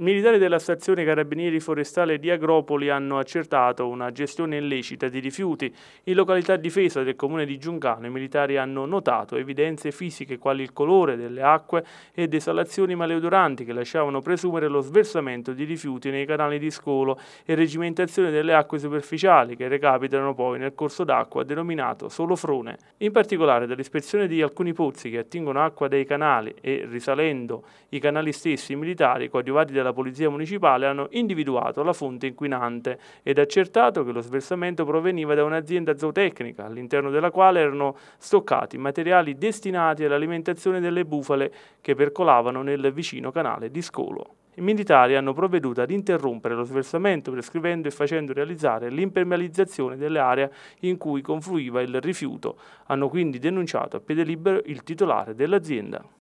Militari della stazione Carabinieri Forestale di Agropoli hanno accertato una gestione illecita di rifiuti. In località difesa del comune di Giungano i militari hanno notato evidenze fisiche quali il colore delle acque e desalazioni maleodoranti che lasciavano presumere lo sversamento di rifiuti nei canali di scolo e regimentazione delle acque superficiali che recapitano poi nel corso d'acqua denominato solofrone. In particolare dall'ispezione di alcuni pozzi che attingono acqua dei canali e risalendo i canali stessi i militari coadiuvati dalla della Polizia Municipale hanno individuato la fonte inquinante ed accertato che lo sversamento proveniva da un'azienda zootecnica, all'interno della quale erano stoccati materiali destinati all'alimentazione delle bufale che percolavano nel vicino canale di Scolo. I militari hanno provveduto ad interrompere lo sversamento prescrivendo e facendo realizzare l'impermeabilizzazione dell'area in cui confluiva il rifiuto. Hanno quindi denunciato a piede libero il titolare dell'azienda.